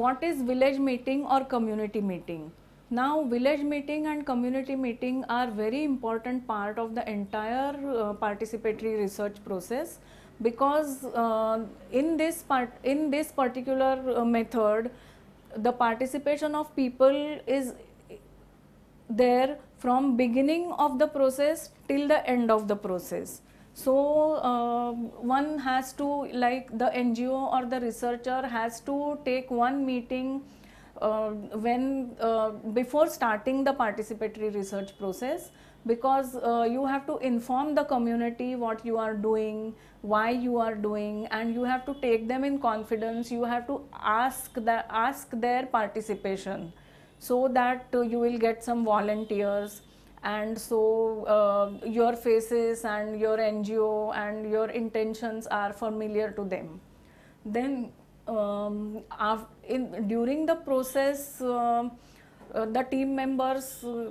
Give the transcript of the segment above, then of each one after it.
what is village meeting or community meeting now village meeting and community meeting are very important part of the entire uh, participatory research process because uh, in this part in this particular uh, method the participation of people is there from beginning of the process till the end of the process so uh, one has to like the NGO or the researcher has to take one meeting uh, when uh, before starting the participatory research process because uh, you have to inform the community what you are doing, why you are doing and you have to take them in confidence, you have to ask, the, ask their participation so that uh, you will get some volunteers and so uh, your faces and your NGO and your intentions are familiar to them. Then um, in, during the process, uh, uh, the team members uh,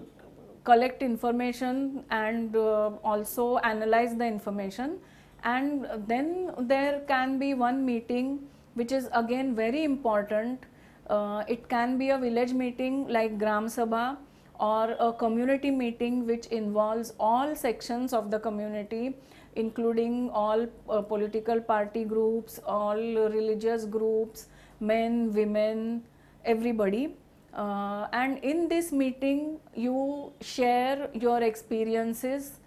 collect information and uh, also analyze the information and then there can be one meeting which is again very important. Uh, it can be a village meeting like Gram Sabha or a community meeting which involves all sections of the community including all uh, political party groups, all religious groups, men, women, everybody. Uh, and in this meeting, you share your experiences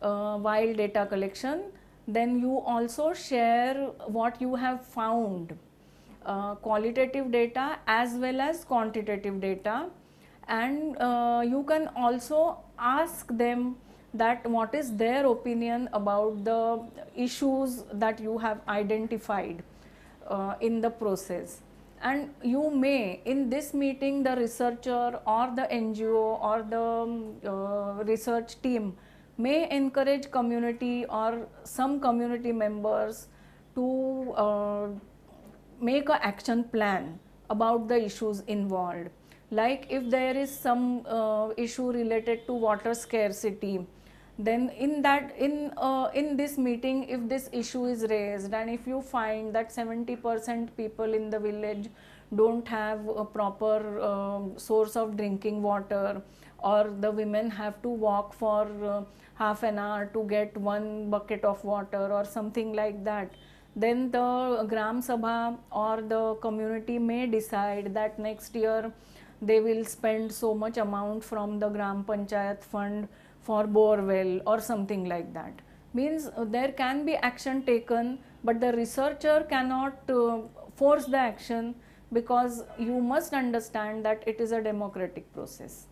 uh, while data collection. Then you also share what you have found, uh, qualitative data as well as quantitative data and uh, you can also ask them that what is their opinion about the issues that you have identified uh, in the process and you may in this meeting the researcher or the NGO or the um, uh, research team may encourage community or some community members to uh, make an action plan about the issues involved like if there is some uh, issue related to water scarcity then in that in uh, in this meeting if this issue is raised and if you find that 70% people in the village don't have a proper uh, source of drinking water or the women have to walk for uh, half an hour to get one bucket of water or something like that then the gram sabha or the community may decide that next year they will spend so much amount from the gram panchayat fund for borewell or something like that means uh, there can be action taken but the researcher cannot uh, force the action because you must understand that it is a democratic process